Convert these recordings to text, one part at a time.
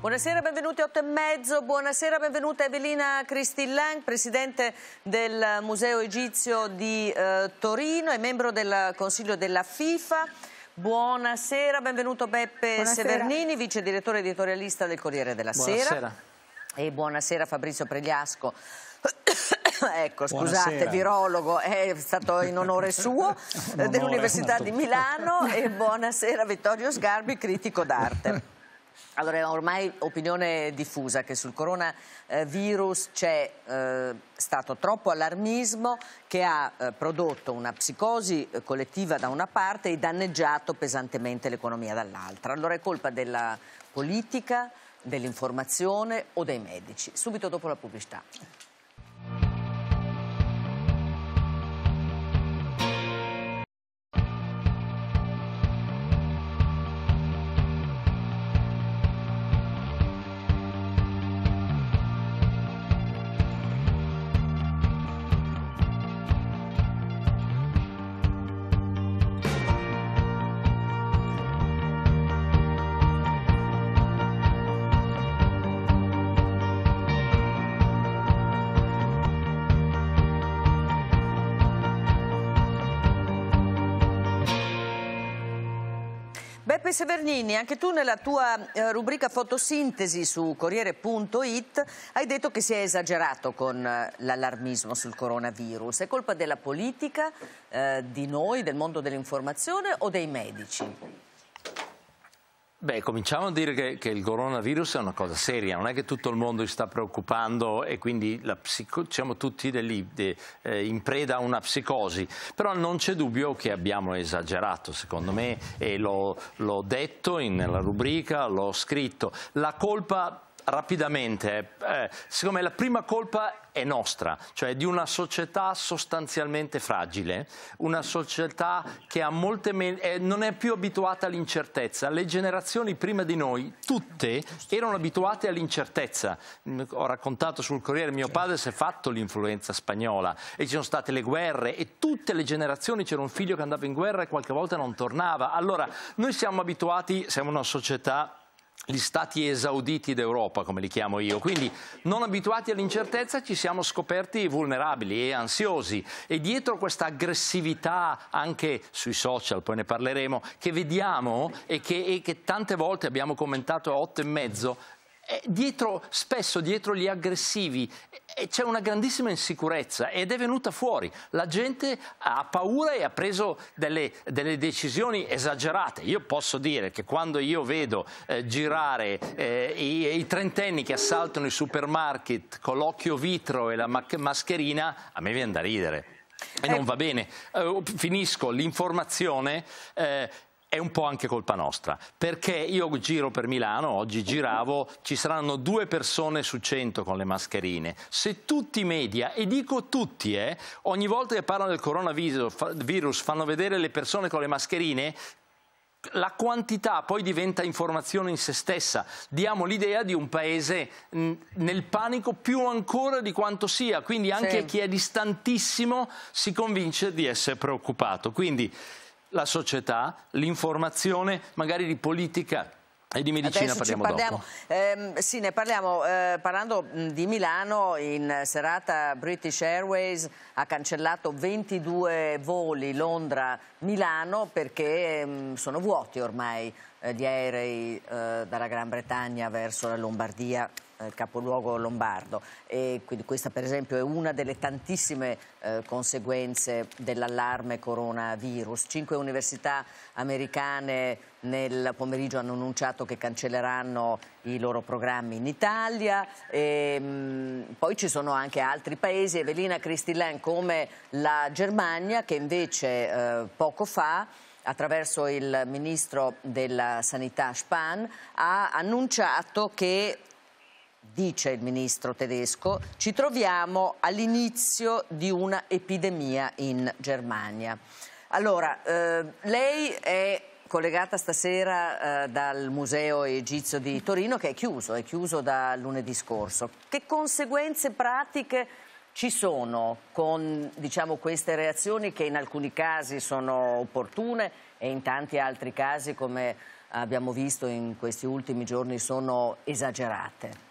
Buonasera, benvenuti a 8 e mezzo. Buonasera, benvenuta Evelina Cristillan, presidente del Museo Egizio di eh, Torino e membro del Consiglio della FIFA. Buonasera, benvenuto Beppe Buonasera. Severnini, vice direttore editorialista del Corriere della buonasera. Sera. E buonasera Fabrizio Pregliasco. ecco, scusate, Buonasera. virologo, è stato in onore suo, dell'Università di Milano e buonasera Vittorio Sgarbi, critico d'arte. Allora è ormai opinione diffusa che sul coronavirus c'è eh, stato troppo allarmismo che ha eh, prodotto una psicosi eh, collettiva da una parte e danneggiato pesantemente l'economia dall'altra. Allora è colpa della politica, dell'informazione o dei medici. Subito dopo la pubblicità. Peppe Severnini, anche tu nella tua eh, rubrica fotosintesi su Corriere.it hai detto che si è esagerato con eh, l'allarmismo sul coronavirus. È colpa della politica, eh, di noi, del mondo dell'informazione o dei medici? Beh, cominciamo a dire che, che, il coronavirus è una cosa seria, non è che tutto il mondo si sta preoccupando e quindi psico, siamo tutti degli, de, eh, in preda a una psicosi, però non c'è dubbio che abbiamo esagerato, secondo me, e l'ho detto in, nella rubrica, l'ho scritto. La colpa rapidamente, eh, eh secondo me la prima colpa è nostra, cioè di una società sostanzialmente fragile, una società che eh, non è più abituata all'incertezza. Le generazioni prima di noi, tutte, erano abituate all'incertezza. Mm, ho raccontato sul Corriere, mio padre si è fatto l'influenza spagnola e ci sono state le guerre e tutte le generazioni c'era un figlio che andava in guerra e qualche volta non tornava. Allora, noi siamo abituati, siamo una società gli stati esauditi d'Europa, come li chiamo io. Quindi, non abituati all'incertezza, ci siamo scoperti vulnerabili e ansiosi. E dietro questa aggressività, anche sui social, poi ne parleremo, che vediamo e che, e che tante volte abbiamo commentato a otto e mezzo, dietro, spesso dietro gli aggressivi c'è una grandissima insicurezza ed è venuta fuori. La gente ha paura e ha preso delle, delle decisioni esagerate. Io posso dire che quando io vedo eh, girare eh, i, i, trentenni che assaltano i supermarket con l'occhio vitro e la mascherina, a me viene da ridere. E non eh. va bene. Uh, finisco l'informazione. Eh, è un po' anche colpa nostra, perché io giro per Milano, oggi giravo, ci saranno due persone su cento con le mascherine. Se tutti i media, e dico tutti, eh, ogni volta che parlano del coronavirus fanno vedere le persone con le mascherine, la quantità poi diventa informazione in se stessa. Diamo l'idea di un paese nel panico più ancora di quanto sia, quindi anche sì. chi è distantissimo si convince di essere preoccupato. Quindi la società, l'informazione, magari di politica, e di medicina Adesso parliamo, parliamo eh, sì, ne parliamo eh, parlando mm, di Milano, in serata British Airways ha cancellato 22 voli Londra-Milano perché eh, sono vuoti ormai eh, gli aerei eh, dalla Gran Bretagna verso la Lombardia eh, capoluogo lombardo. E questa per esempio è una delle tantissime eh, conseguenze dell'allarme coronavirus. Cinque università americane nel pomeriggio hanno annunciato che cancelleranno i loro programmi in Italia. E, ehm, mh, poi ci sono anche altri paesi, Evelina Cristillen come la Germania che invece eh, poco fa attraverso il ministro della sanità Spahn, ha annunciato che dice il ministro tedesco, ci troviamo all'inizio di una epidemia in Germania. Allora, eh, lei è collegata stasera eh, dal Museo Egizio di Torino che è chiuso, è chiuso da lunedì scorso. Che conseguenze pratiche ci sono con diciamo, queste reazioni che in alcuni casi sono opportune e in tanti altri casi, come abbiamo visto in questi ultimi giorni, sono esagerate?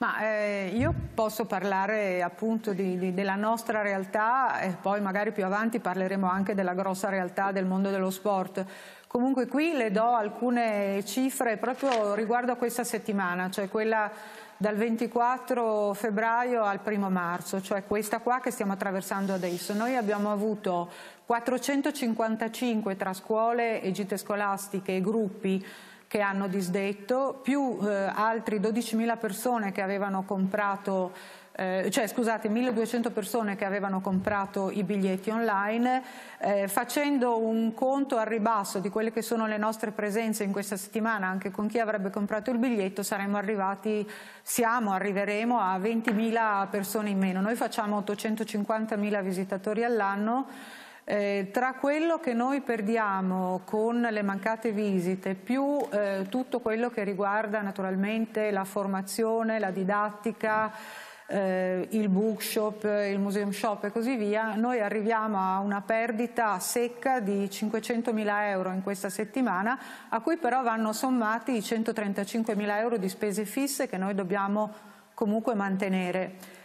Ma eh, io posso parlare appunto di, di, della nostra realtà e poi magari più avanti parleremo anche della grossa realtà del mondo dello sport. Comunque qui le do alcune cifre proprio riguardo a questa settimana, cioè quella dal 24 febbraio al 1 marzo, cioè questa qua che stiamo attraversando adesso. Noi abbiamo avuto 455 tra scuole e gite scolastiche e gruppi che hanno disdetto, più eh, altri 12.000 persone che avevano comprato eh, cioè scusate 1200 persone che avevano comprato i biglietti online eh, facendo un conto al ribasso di quelle che sono le nostre presenze in questa settimana anche con chi avrebbe comprato il biglietto saremmo arrivati siamo arriveremo a 20.000 persone in meno noi facciamo 850.000 visitatori all'anno eh, tra quello che noi perdiamo con le mancate visite più eh, tutto quello che riguarda naturalmente la formazione, la didattica, eh, il bookshop, il museum shop e così via, noi arriviamo a una perdita secca di 500 mila euro in questa settimana, a cui però vanno sommati i 135 mila euro di spese fisse che noi dobbiamo comunque mantenere.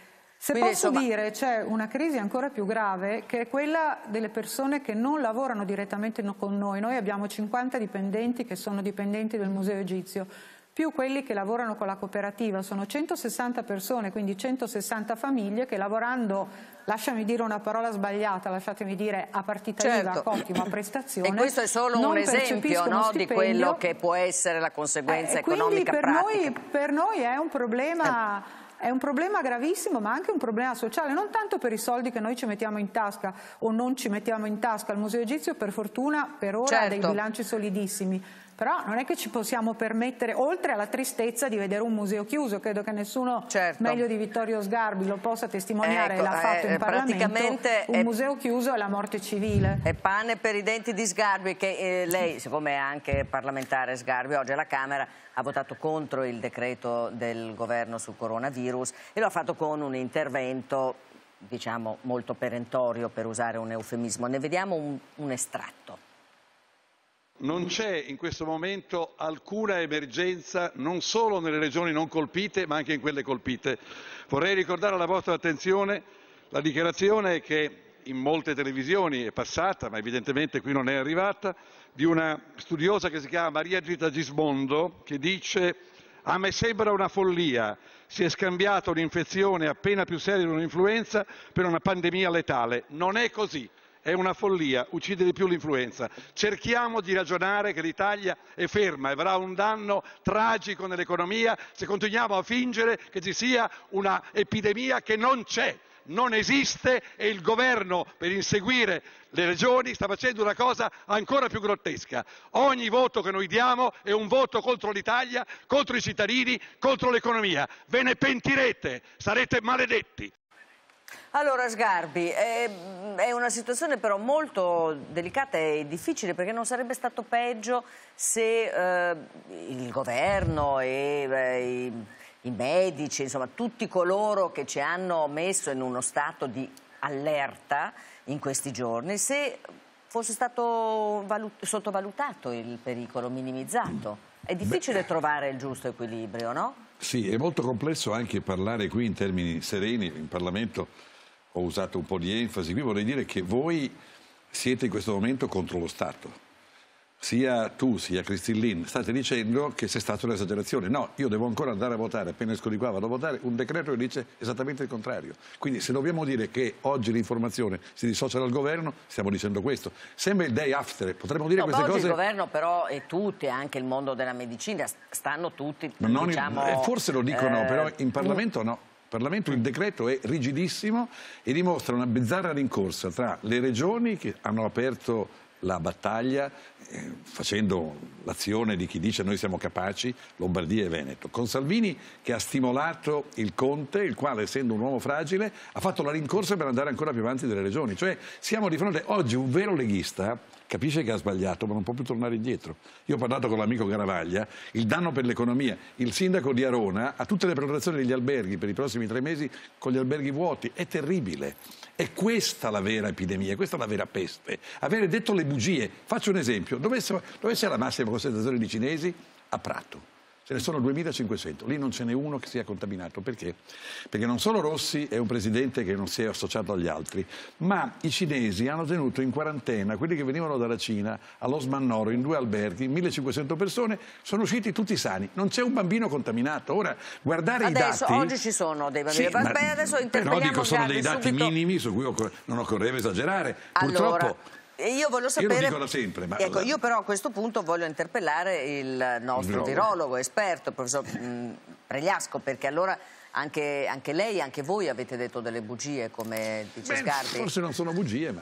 Se Quindi, posso insomma... dire, c'è una crisi ancora più grave che è quella delle persone che non lavorano direttamente con noi. Noi abbiamo 50 dipendenti che sono dipendenti del Museo Egizio più quelli che lavorano con la cooperativa, sono 160 persone, quindi 160 famiglie che lavorando, lasciami dire una parola sbagliata, lasciatemi dire a partita certo. IVA, a cottimo, prestazione. E questo è solo un esempio no, di quello che può essere la conseguenza eh, economica per pratica. Quindi per noi è un problema... Eh è un problema gravissimo ma anche un problema sociale, non tanto per i soldi che noi ci mettiamo in tasca o non ci mettiamo in tasca, il Museo Egizio per fortuna per ora certo. ha dei certo. bilanci solidissimi, però non è che ci possiamo permettere, oltre alla tristezza di vedere un museo chiuso, credo che nessuno certo. meglio di Vittorio Sgarbi lo possa testimoniare, ecco, l'ha eh, fatto è, in eh, Parlamento, un è, museo chiuso è la morte civile. È pane per i denti di Sgarbi che eh, lei, siccome è anche parlamentare Sgarbi, oggi alla Camera ha votato contro il decreto del governo sul coronavirus e lo ha fatto con un intervento diciamo molto perentorio per usare un eufemismo. Ne vediamo un, un estratto non c'è in questo momento alcuna emergenza non solo nelle regioni non colpite ma anche in quelle colpite. Vorrei ricordare alla vostra attenzione la dichiarazione che in molte televisioni è passata, ma evidentemente qui non è arrivata, di una studiosa che si chiama Maria Gita Gismondo che dice a me sembra una follia, si è scambiata un'infezione appena più seria di un'influenza per una pandemia letale. Non è così. È una follia uccidere di più l'influenza. Cerchiamo di ragionare che l'Italia è ferma e avrà un danno tragico nell'economia se continuiamo a fingere che ci sia un'epidemia che non c'è non esiste e il governo per inseguire le regioni sta facendo una cosa ancora più grottesca. Ogni voto che noi diamo è un voto contro l'Italia, contro i cittadini, contro l'economia. Ve ne pentirete, sarete maledetti. Allora Sgarbi, è, ehm, è una situazione però molto delicata e difficile perché non sarebbe stato peggio se eh, il governo e eh, i, i medici, insomma tutti coloro che ci hanno messo in uno stato di allerta in questi giorni, se fosse stato sottovalutato il pericolo, minimizzato. È difficile Beh, trovare il giusto equilibrio, no? Sì, è molto complesso anche parlare qui in termini sereni in Parlamento ho usato un po' di enfasi, qui vorrei dire che voi siete in questo momento contro lo Stato. Sia tu, sia Cristillin, state dicendo che c'è stata un'esagerazione. No, io devo ancora andare a votare, appena esco di qua vado a votare, un decreto che dice esattamente il contrario. Quindi se dobbiamo dire che oggi l'informazione si dissocia dal governo, stiamo dicendo questo. Sembra il day after, potremmo dire no, queste cose... il governo però e tutti, anche il mondo della medicina, stanno tutti, non diciamo, in... Eh, forse lo dicono, eh... però in Parlamento no. Parlamento il decreto è rigidissimo e dimostra una bizzarra rincorsa tra le regioni che hanno aperto la battaglia eh, facendo l'azione di chi dice noi siamo capaci, Lombardia e Veneto, con Salvini che ha stimolato il Conte, il quale essendo un uomo fragile ha fatto la rincorsa per andare ancora più avanti delle regioni, cioè siamo di fronte oggi un vero leghista capisce che ha sbagliato, ma non può più tornare indietro. Io ho parlato con l'amico Garavaglia, il danno per l'economia, il sindaco di Arona ha tutte le prenotazioni degli alberghi per i prossimi tre mesi con gli alberghi vuoti, è terribile. È questa la vera epidemia, questa è la vera peste. Avere detto le bugie, faccio un esempio, dove, dove la massima concentrazione di cinesi? A Prato Ce ne sono 2500, lì non ce n'è uno che sia contaminato. Perché? Perché non solo Rossi è un presidente che non si è associato agli altri, ma i cinesi hanno tenuto in quarantena quelli che venivano dalla Cina allo Smannoro in due alberghi, 1500 persone, sono usciti tutti sani. Non c'è un bambino contaminato. Ora, guardare adesso, i dati... Adesso, Oggi ci sono dei bambini sì, bambini, adesso interveniamo... Però dico, sono dei dati subito... minimi su cui non occorreva esagerare. Allora... Purtroppo io voglio sapere. Io lo dicono sempre. Ma... Ecco, io però a questo punto voglio interpellare il nostro virologo, virologo esperto, il professor mm, Pregliasco, perché allora. Anche, anche, lei, anche voi avete detto delle bugie, come dice Beh, Scardi. Forse non sono bugie, ma...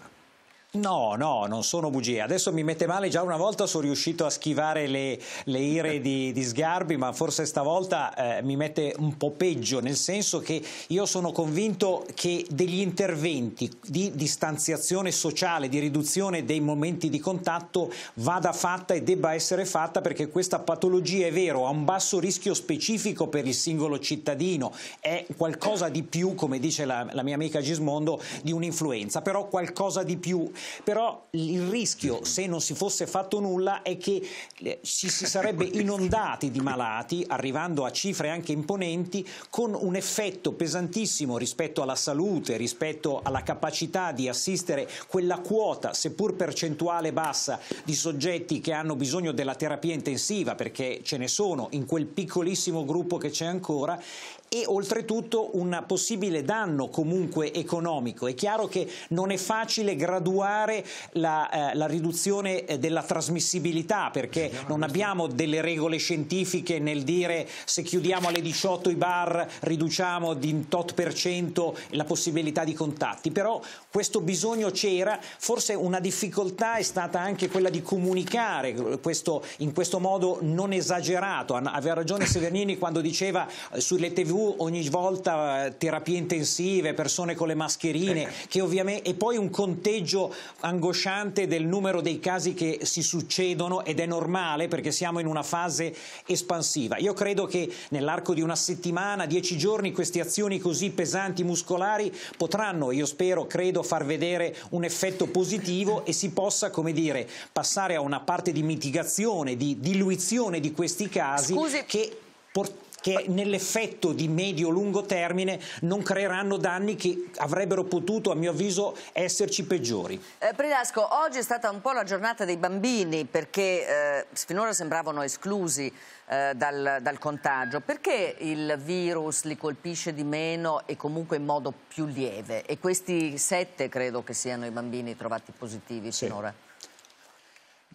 No, no, non sono bugie. Adesso mi mette male, già una volta sono riuscito a schivare le, le ire di, di, Sgarbi, ma forse stavolta eh, mi mette un po' peggio, nel senso che io sono convinto che degli interventi di distanziazione sociale, di riduzione dei momenti di contatto vada fatta e debba essere fatta perché questa patologia è vero, ha un basso rischio specifico per il singolo cittadino, è qualcosa di più, come dice la, la mia amica Gismondo, di un'influenza, però qualcosa di più però il rischio se non si fosse fatto nulla è che ci eh, si sarebbe inondati di malati arrivando a cifre anche imponenti con un effetto pesantissimo rispetto alla salute, rispetto alla capacità di assistere quella quota seppur percentuale bassa di soggetti che hanno bisogno della terapia intensiva perché ce ne sono in quel piccolissimo gruppo che c'è ancora e oltretutto un possibile danno comunque economico. È chiaro che non è facile graduare particolare la, eh, la riduzione eh, della trasmissibilità, perché non abbiamo delle regole scientifiche nel dire se chiudiamo alle 18 i bar riduciamo di un tot per cento la possibilità di contatti, però questo bisogno c'era, forse una difficoltà è stata anche quella di comunicare questo, in questo modo non esagerato, aveva ragione Severnini quando diceva eh, sulle tv ogni volta eh, terapie intensive, persone con le mascherine, ecco. che ovviamente, e poi un conteggio angosciante del numero dei casi che si succedono ed è normale perché siamo in una fase espansiva. Io credo che nell'arco di una settimana, dieci giorni, queste azioni così pesanti muscolari potranno, io spero, credo, far vedere un effetto positivo e si possa, come dire, passare a una parte di mitigazione, di diluizione di questi casi Scusi. che portano che nell'effetto di medio-lungo termine non creeranno danni che avrebbero potuto, a mio avviso, esserci peggiori. Eh, Predasco, oggi è stata un po' la giornata dei bambini perché eh, finora sembravano esclusi eh, dal, dal contagio. Perché il virus li colpisce di meno e comunque in modo più lieve? E questi sette credo che siano i bambini trovati positivi sì. finora.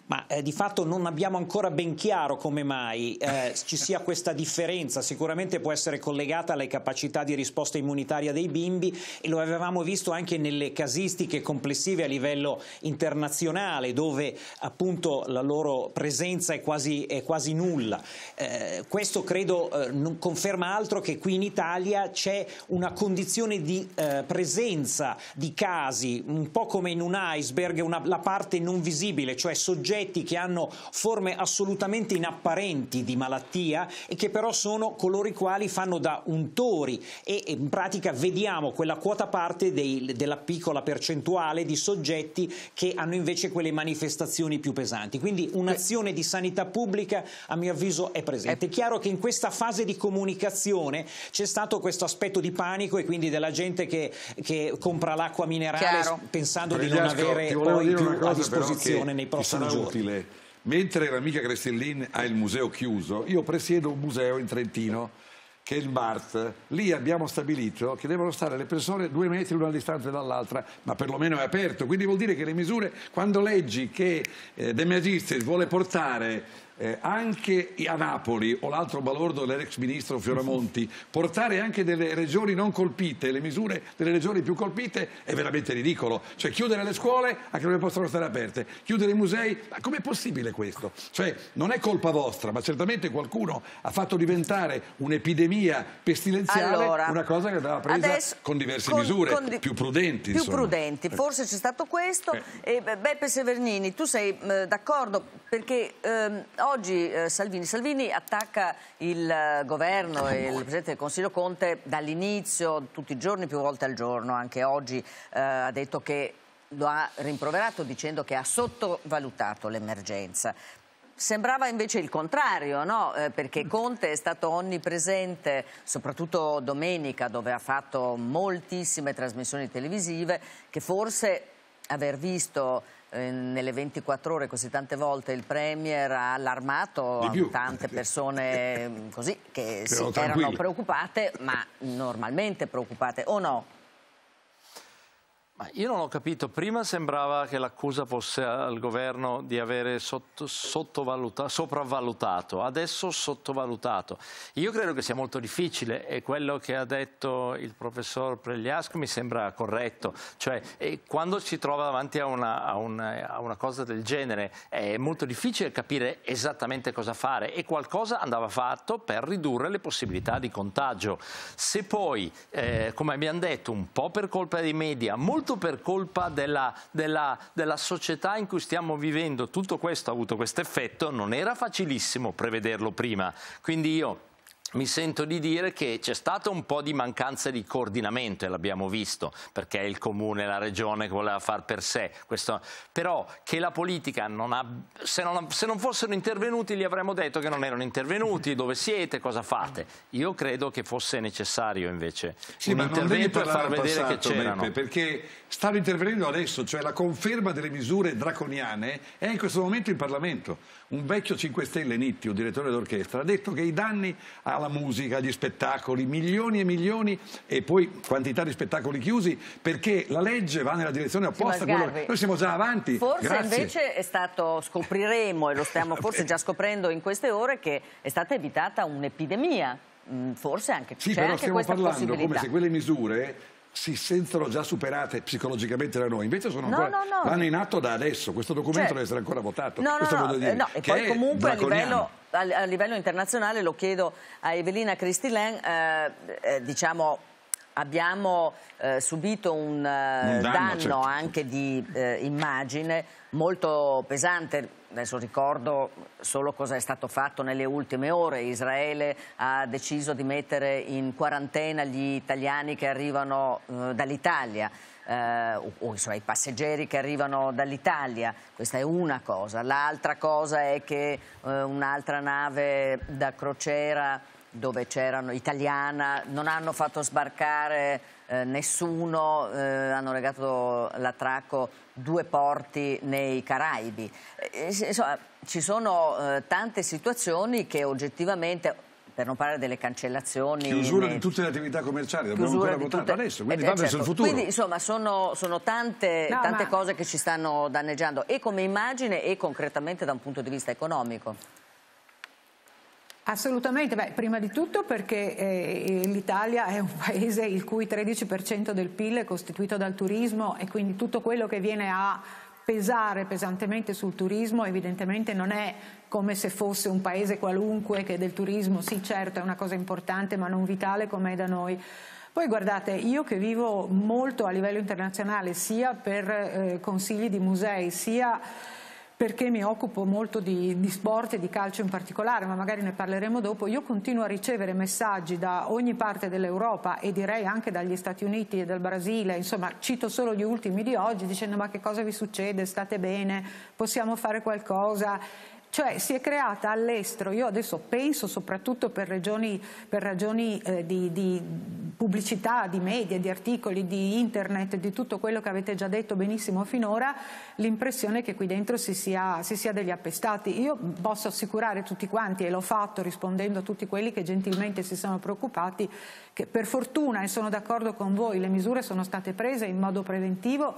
Ma eh, di fatto non abbiamo ancora ben chiaro come mai eh, ci sia questa differenza, sicuramente può essere collegata alle capacità di risposta immunitaria dei bimbi e lo avevamo visto anche nelle casistiche complessive a livello internazionale dove appunto la loro presenza è quasi, è quasi nulla. Eh, questo credo eh, non conferma altro che qui in Italia c'è una condizione di eh, presenza di casi, un po' come in un iceberg, una, la parte non visibile, cioè soggetti soggetti che hanno forme assolutamente inapparenti di malattia e che però sono coloro i quali fanno da untori e in pratica vediamo quella quota parte dei, della piccola percentuale di soggetti che hanno invece quelle manifestazioni più pesanti. Quindi un'azione di sanità pubblica a mio avviso è presente. È chiaro che in questa fase di comunicazione c'è stato questo aspetto di panico e quindi della gente che, che compra l'acqua minerale Chiaro. pensando Pregliasco, di non avere poi più a disposizione nei prossimi giorni utile. Mentre l'amica Crestellin ha il museo chiuso, io presiedo un museo in Trentino che è il MART. Lì abbiamo stabilito che devono stare le persone due metri l'una distante dall'altra, ma perlomeno è aperto. Quindi vuol dire che le misure, quando leggi che eh, De Magistris vuole portare eh, anche a Napoli, o l'altro balordo dell'ex ministro Fioramonti, portare anche delle regioni non colpite, le misure delle regioni più colpite è veramente ridicolo. Cioè chiudere le scuole anche dove possono stare aperte, chiudere i musei, ma com'è possibile questo? Cioè non è colpa vostra, ma certamente qualcuno ha fatto diventare un'epidemia pestilenziale allora, una cosa che andava presa adesso, con diverse con, misure, con di, più prudenti. Più insomma. prudenti, eh. forse c'è stato questo. Eh. E Beppe Severnini, tu sei eh, d'accordo perché... Ehm, oggi eh, Salvini. Salvini attacca il eh, governo e il Presidente del Consiglio Conte dall'inizio, tutti i giorni, più volte al giorno, anche oggi eh, ha detto che lo ha rimproverato dicendo che ha sottovalutato l'emergenza. Sembrava invece il contrario, no? eh, perché Conte è stato onnipresente, soprattutto domenica, dove ha fatto moltissime trasmissioni televisive, che forse aver visto eh, nelle 24 ore così tante volte il Premier ha allarmato tante persone mm, così, che, si sì, erano preoccupate, ma normalmente preoccupate o no? Ma io non ho capito, prima sembrava che l'accusa fosse al governo di avere sotto, sopravvalutato, adesso sottovalutato. Io credo che sia molto difficile e quello che ha detto il professor Pregliasco mi sembra corretto, cioè eh, quando si trova davanti a una, a, una, a una, cosa del genere è molto difficile capire esattamente cosa fare e qualcosa andava fatto per ridurre le possibilità di contagio. Se poi, eh, come abbiamo detto, un po' per colpa dei media, molto tanto per colpa della, della, della società in cui stiamo vivendo. Tutto questo ha avuto questo effetto, non era facilissimo prevederlo prima. Quindi io mi sento di dire che c'è stata un po' di mancanza di coordinamento e l'abbiamo visto perché il comune, la regione che voleva far per sé, questo... però che la politica non ha, se non, se non fossero intervenuti gli avremmo detto che non erano intervenuti, dove siete, cosa fate? Io credo che fosse necessario invece sì, un intervento per far vedere passato, che c'erano. Beppe, perché stanno intervenendo adesso, cioè la conferma delle misure draconiane è in questo momento in Parlamento un vecchio 5 Stelle Nitti, un direttore d'orchestra, ha detto che i danni alla musica, agli spettacoli, milioni e milioni e poi quantità di spettacoli chiusi perché la legge va nella direzione opposta. Sì, che... Noi siamo già avanti. Forse Grazie. invece è stato, scopriremo e lo stiamo forse già scoprendo in queste ore, che è stata evitata un'epidemia mm, forse anche più. Sì, però stiamo parlando come se quelle misure si sentono già superate psicologicamente da noi, invece sono ancora, no, no, no. vanno in atto da adesso, questo documento cioè, deve essere ancora votato. No, questo no, eh, dire, no, e poi comunque a livello, a livello, internazionale, lo chiedo a Evelina Cristilen, eh, eh, diciamo abbiamo eh, subito un, eh, un danno, danno certo, certo. anche di eh, immagine molto pesante. Adesso ricordo solo cosa è stato fatto nelle ultime ore. Israele ha deciso di mettere in quarantena gli italiani che arrivano eh, dall'Italia. Eh, o, o insomma, i passeggeri che arrivano dall'Italia, questa è una cosa. L'altra cosa è che un'altra nave da crociera dove c'erano italiana, non hanno fatto sbarcare eh, nessuno, eh, hanno legato l'attracco due porti nei Caraibi. E, eh, insomma, ci sono eh, tante situazioni che oggettivamente per non parlare delle cancellazioni. Chiusura nei... di tutte le attività commerciali, l'abbiamo ancora votato tutte... adesso, quindi eh, certo. il futuro. Quindi insomma sono, sono tante, no, tante ma... cose che ci stanno danneggiando e come immagine e concretamente da un punto di vista economico. Assolutamente, Beh, prima di tutto perché eh, l'Italia è un paese il cui 13% del PIL è costituito dal turismo e quindi tutto quello che viene a pesare pesantemente sul turismo evidentemente non è come se fosse un paese qualunque che del turismo sì certo è una cosa importante ma non vitale come è da noi. Poi guardate, io che vivo molto a livello internazionale sia per eh, consigli di musei sia perché mi occupo molto di, di, sport e di calcio in particolare, ma magari ne parleremo dopo, io continuo a ricevere messaggi da ogni parte dell'Europa e direi anche dagli Stati Uniti e dal Brasile, insomma cito solo gli ultimi di oggi dicendo ma che cosa vi succede, state bene, possiamo fare qualcosa cioè si è creata all'estero, io adesso penso soprattutto per, regioni, per ragioni eh, di, di, pubblicità, di media, di articoli, di internet, di tutto quello che avete già detto benissimo finora, l'impressione che qui dentro si sia, si sia degli appestati. Io posso assicurare tutti quanti, e l'ho fatto rispondendo a tutti quelli che gentilmente si sono preoccupati, che per fortuna, e sono d'accordo con voi, le misure sono state prese in modo preventivo,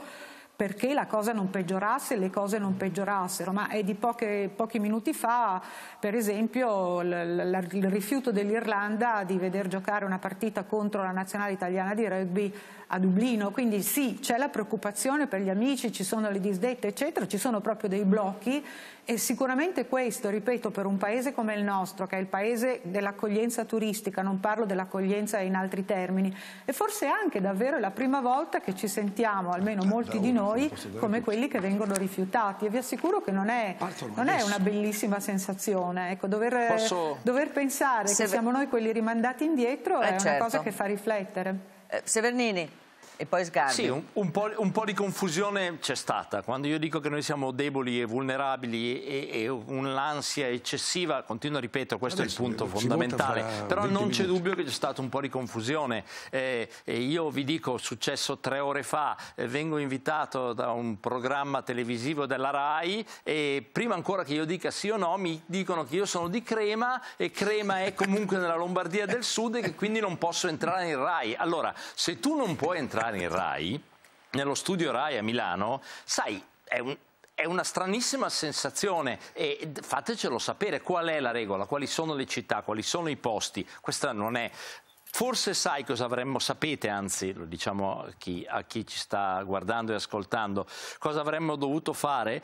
perché la cosa non peggiorasse, le cose non peggiorassero, ma è di poche, pochi minuti fa, per esempio, il, il rifiuto dell'Irlanda di veder giocare una partita contro la nazionale italiana di rugby a Dublino, quindi sì, c'è la preoccupazione per gli amici, ci sono le disdette, eccetera, ci sono proprio dei blocchi e sicuramente questo, ripeto, per un paese come il nostro, che è il paese dell'accoglienza turistica, non parlo dell'accoglienza in altri termini, e forse anche davvero è la prima volta che ci sentiamo, almeno molti di noi, come quelli che vengono rifiutati e vi assicuro che non è, non è una bellissima sensazione, ecco, dover, Posso... dover pensare che siamo noi quelli rimandati indietro eh è certo. una cosa certo. che fa riflettere. Eh, Severnini e poi Sgarbi. Sì, un, un, po', un po', di confusione c'è stata. Quando io dico che noi siamo deboli e vulnerabili e, e un'ansia eccessiva, continuo a ripetere, questo Adesso è il punto fondamentale. Però non c'è dubbio che c'è stata un po' di confusione. Eh, io vi dico, successo tre ore fa, eh, vengo invitato da un programma televisivo della RAI e prima ancora che io dica sì o no, mi dicono che io sono di Crema e Crema è comunque nella Lombardia del Sud e che quindi non posso entrare in RAI. Allora, se tu non puoi entrare documentari in Rai, nello studio Rai a Milano, sai, è un, è una stranissima sensazione e fatecelo sapere qual è la regola, quali sono le città, quali sono i posti. Questa non è Forse sai cosa avremmo, sapete anzi, lo diciamo a chi, a chi, ci sta guardando e ascoltando, cosa avremmo dovuto fare?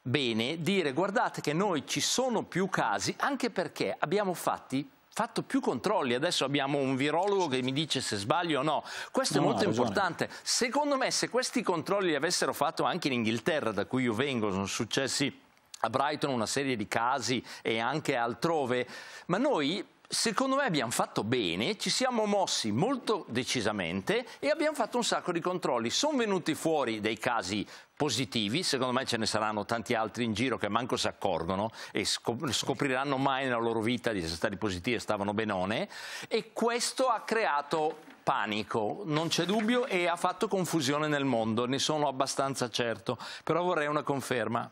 Bene, dire guardate che noi ci sono più casi anche perché abbiamo fatti fatto più controlli. Adesso abbiamo un virologo che mi dice se sbaglio o no. Questo no, è molto importante. Secondo me, se questi controlli li avessero fatto anche in Inghilterra, da cui io vengo, sono successi a Brighton una serie di casi e anche altrove, ma noi secondo me abbiamo fatto bene, ci siamo mossi molto decisamente e abbiamo fatto un sacco di controlli. Sono venuti fuori dei casi positivi, secondo me ce ne saranno tanti altri in giro che manco si accorgono e scopriranno mai nella loro vita di essere stati positivi e stavano benone e questo ha creato panico, non c'è dubbio e ha fatto confusione nel mondo, ne sono abbastanza certo, però vorrei una conferma.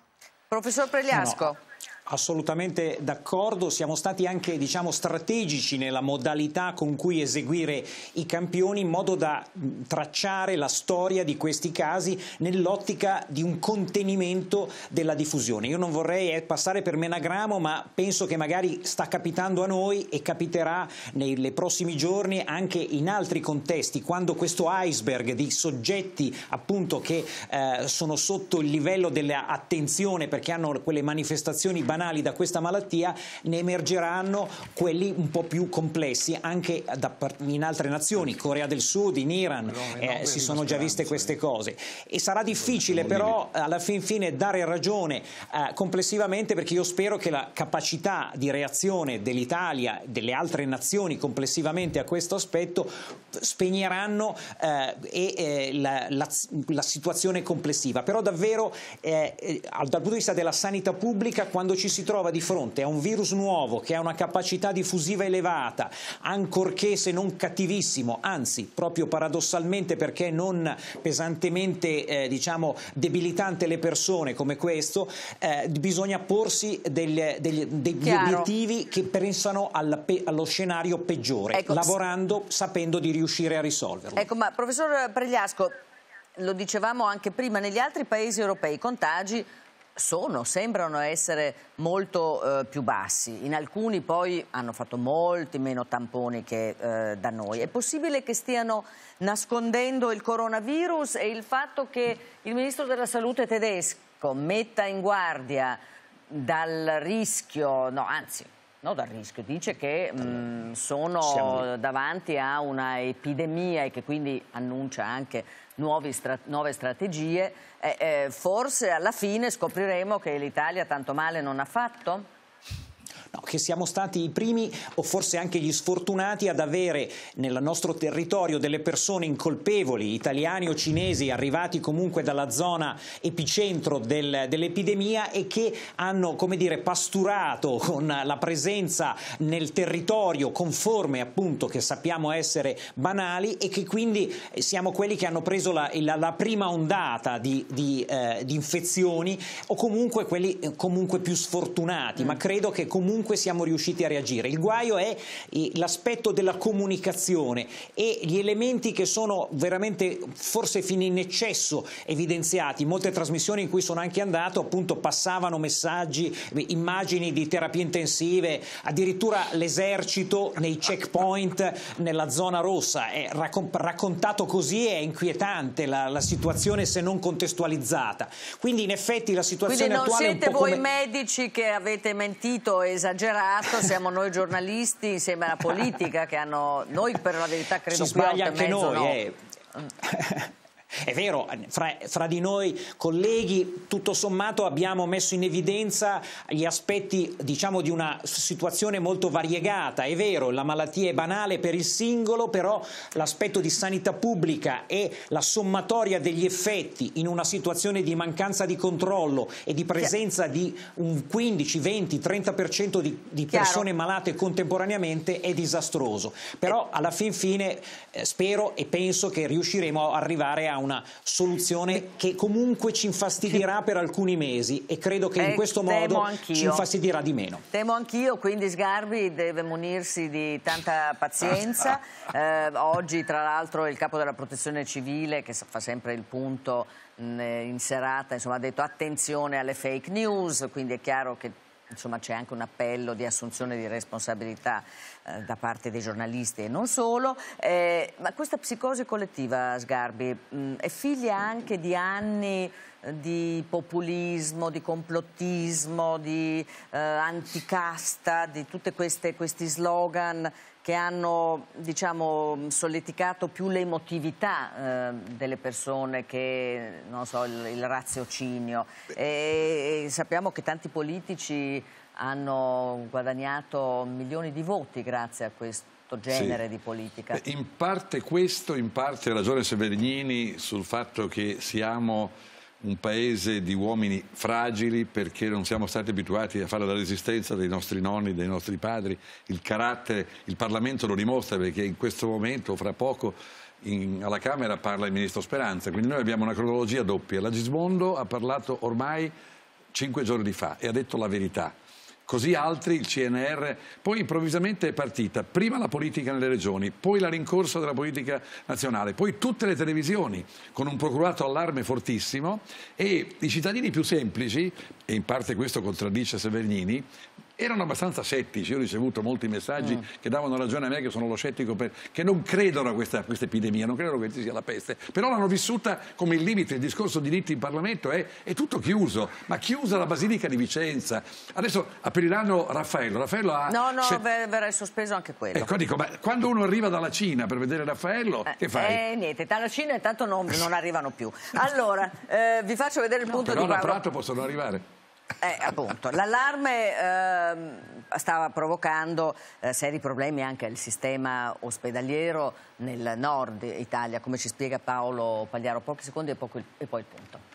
Professor Pregliasco. No. Assolutamente d'accordo, siamo stati anche diciamo, strategici nella modalità con cui eseguire i campioni in modo da tracciare la storia di questi casi nell'ottica di un contenimento della diffusione. Io non vorrei eh, passare per menagramo ma penso che magari sta capitando a noi e capiterà nei prossimi giorni anche in altri contesti quando questo iceberg di soggetti appunto, che eh, sono sotto il livello dell'attenzione perché hanno quelle manifestazioni banali da questa malattia, ne emergeranno quelli un po' più complessi anche da, in altre nazioni, Corea del Sud, in Iran, eh, si sono già viste queste cose. E sarà difficile però alla fin fine dare ragione eh, complessivamente perché io spero che la capacità di reazione dell'Italia, e delle altre nazioni complessivamente a questo aspetto spegneranno eh, e, eh, la, la, la, situazione complessiva. Però davvero eh, eh, dal punto di vista della sanità pubblica quando ci ci si trova di fronte a un virus nuovo che ha una capacità diffusiva elevata, ancorché se non cattivissimo, anzi proprio paradossalmente perché non pesantemente eh, diciamo, debilitante le persone come questo, eh, bisogna porsi del, del, degli obiettivi che pensano alla, allo scenario peggiore, ecco, lavorando sapendo di riuscire a risolverlo. Ecco, ma professor Pregliasco, lo dicevamo anche prima, negli altri paesi europei i contagi sono, sembrano essere molto eh, più bassi, in alcuni poi hanno fatto molti meno tamponi che eh, da noi. È possibile che stiano nascondendo il coronavirus e il fatto che il Ministro della Salute tedesco metta in guardia dal rischio, no anzi No, dal rischio, dice che mh, mm, sono davanti a una epidemia e che quindi annuncia anche nuove, stra nuove strategie, eh, eh, forse alla fine scopriremo che l'Italia tanto male non ha fatto? no, che siamo stati i primi o forse anche gli sfortunati ad avere nel nostro territorio delle persone incolpevoli, italiani o cinesi, arrivati comunque dalla zona epicentro del, dell'epidemia e che hanno, come dire, pasturato con la presenza nel territorio conforme appunto che sappiamo essere banali e che quindi siamo quelli che hanno preso la, la, la prima ondata di, di, eh, di, infezioni o comunque quelli eh, comunque più sfortunati, ma mm. credo che comunque comunque siamo riusciti a reagire. Il guaio è l'aspetto della comunicazione e gli elementi che sono veramente forse fino in eccesso evidenziati. Molte trasmissioni in cui sono anche andato appunto passavano messaggi, immagini di terapie intensive, addirittura l'esercito nei checkpoint nella zona rossa. È raccontato così è inquietante la, la situazione se non contestualizzata. Quindi in effetti la situazione Quindi non attuale siete voi come... medici che avete mentito e esagerato esagerato, siamo noi giornalisti insieme alla politica che hanno, noi per la verità credo si più a mezzo noi, no. eh. Mm. È vero, fra, fra, di noi colleghi, tutto sommato abbiamo messo in evidenza gli aspetti diciamo, di una situazione molto variegata. È vero, la malattia è banale per il singolo, però l'aspetto di sanità pubblica e la sommatoria degli effetti in una situazione di mancanza di controllo e di presenza di un 15, 20, 30% di, di persone malate contemporaneamente è disastroso. Però alla fin fine eh, spero e penso che riusciremo ad arrivare a un una soluzione che comunque ci infastidirà per alcuni mesi e credo che eh, in questo modo ci infastidirà di meno. Temo anch'io, quindi Sgarbi deve munirsi di tanta pazienza. eh, oggi tra l'altro il capo della protezione civile che fa sempre il punto in serata insomma, ha detto attenzione alle fake news, quindi è chiaro che insomma, c'è anche un appello di assunzione di responsabilità eh, da parte dei giornalisti e non solo. Eh, ma questa psicosi collettiva, Sgarbi, mh, mm, è figlia anche di anni eh, di populismo, di complottismo, di eh, anticasta, di tutti questi slogan che hanno diciamo, solleticato più l'emotività eh, delle persone che so, il, il, raziocinio. E, e sappiamo che tanti politici hanno guadagnato milioni di voti grazie a questo genere sì. di politica. In parte questo, in parte ha ragione Severgnini sul fatto che siamo un paese di uomini fragili perché non siamo stati abituati a fare la resistenza dei nostri nonni, dei nostri padri. Il carattere, il Parlamento lo dimostra perché in questo momento, fra poco, in, alla Camera parla il Ministro Speranza. Quindi noi abbiamo una cronologia doppia. La Gismondo ha parlato ormai cinque giorni fa e ha detto la verità così altri, il CNR, poi improvvisamente è partita prima la politica nelle regioni, poi la rincorsa della politica nazionale, poi tutte le televisioni con un procurato allarme fortissimo e i cittadini più semplici, e in parte questo contraddice Severgnini, erano abbastanza scettici, io ho ricevuto molti messaggi mm. che davano ragione a me, che sono lo scettico, per, che non credono a questa, questa epidemia, non credono che ci sia la peste, però l'hanno vissuta come il limite, il discorso di diritti in Parlamento è, è tutto chiuso, ma chiusa la Basilica di Vicenza. Adesso apriranno Raffaello, Raffaello ha... No, no, ver verrà sospeso anche quello. Ecco, dico, ma quando uno arriva dalla Cina per vedere Raffaello, eh, che fai? Eh, niente, dalla Cina intanto non, non arrivano più. Allora, eh, vi faccio vedere il punto no, di Paolo. Però da Prato possono arrivare. Eh, appunto, l'allarme eh, stava provocando eh, seri problemi anche al sistema ospedaliero nel nord Italia, come ci spiega Paolo Pagliaro. Pochi secondi e, e poi il punto.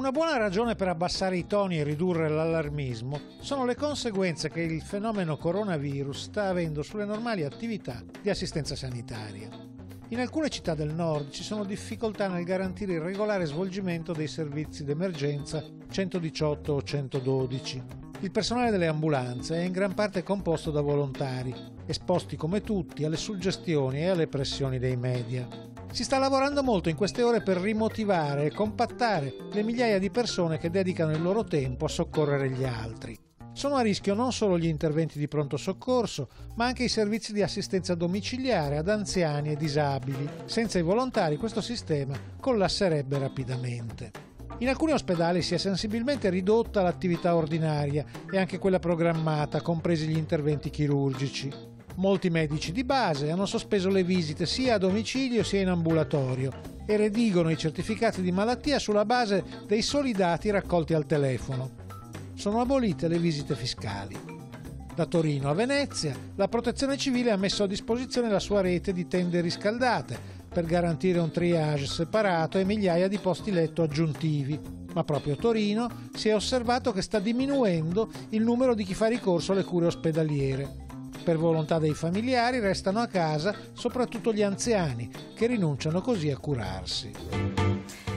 Una buona ragione per abbassare i toni e ridurre l'allarmismo sono le conseguenze che il fenomeno coronavirus sta avendo sulle normali attività di assistenza sanitaria. In alcune città del nord ci sono difficoltà nel garantire il regolare svolgimento dei servizi d'emergenza 118 o 112. Il personale delle ambulanze è in gran parte composto da volontari, esposti come tutti alle suggestioni e alle pressioni dei media. Si sta lavorando molto in queste ore per rimotivare e compattare le migliaia di persone che dedicano il loro tempo a soccorrere gli altri. Sono a rischio non solo gli interventi di pronto soccorso, ma anche i servizi di assistenza domiciliare ad anziani e disabili. Senza i volontari questo sistema collasserebbe rapidamente. In alcuni ospedali si è sensibilmente ridotta l'attività ordinaria e anche quella programmata, compresi gli interventi chirurgici. Molti medici di base hanno sospeso le visite sia a domicilio sia in ambulatorio e redigono i certificati di malattia sulla base dei soli dati raccolti al telefono. Sono abolite le visite fiscali. Da Torino a Venezia, la Protezione Civile ha messo a disposizione la sua rete di tende riscaldate per garantire un triage separato e migliaia di posti letto aggiuntivi. Ma proprio a Torino si è osservato che sta diminuendo il numero di chi fa ricorso alle cure ospedaliere. Per volontà dei familiari restano a casa soprattutto gli anziani, che rinunciano così a curarsi.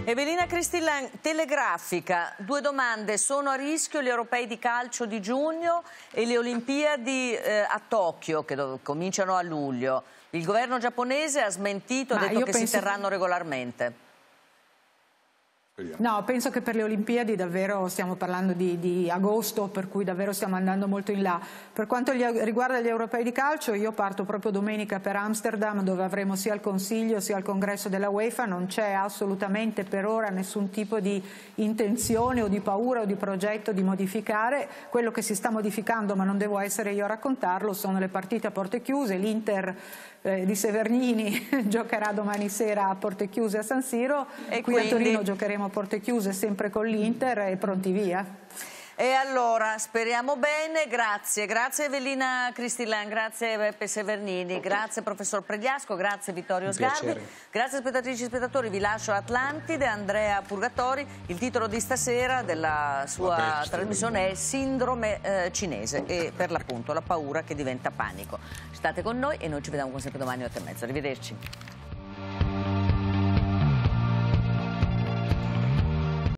Evelina Cristillan, telegrafica, due domande. Sono a rischio gli europei di calcio di giugno e le Olimpiadi eh, a Tokyo, che cominciano a luglio. Il governo giapponese ha smentito, ha detto che si terranno regolarmente. No, penso che per le Olimpiadi davvero stiamo parlando di, di, agosto, per cui davvero stiamo andando molto in là. Per quanto riguarda gli europei di calcio, io parto proprio domenica per Amsterdam, dove avremo sia il Consiglio sia il Congresso della UEFA. Non c'è assolutamente per ora nessun tipo di intenzione o di paura o di progetto di modificare. Quello che si sta modificando, ma non devo essere io a raccontarlo, sono le partite a porte chiuse. L'Inter eh, di Severnini giocherà domani sera a porte chiuse a San Siro e qui quindi... a Torino giocheremo a porte chiuse sempre con l'Inter e pronti via. E allora speriamo bene, grazie, grazie Evelina Cristillan, grazie Beppe Severnini, grazie professor Pregliasco, grazie Vittorio Sgarbi, grazie spettatrici e spettatori, vi lascio Atlantide, Andrea Purgatori, il titolo di stasera della sua trasmissione è Sindrome eh, cinese e per l'appunto la paura che diventa panico. State con noi e noi ci vediamo come sempre domani alle 8 e mezzo, arrivederci.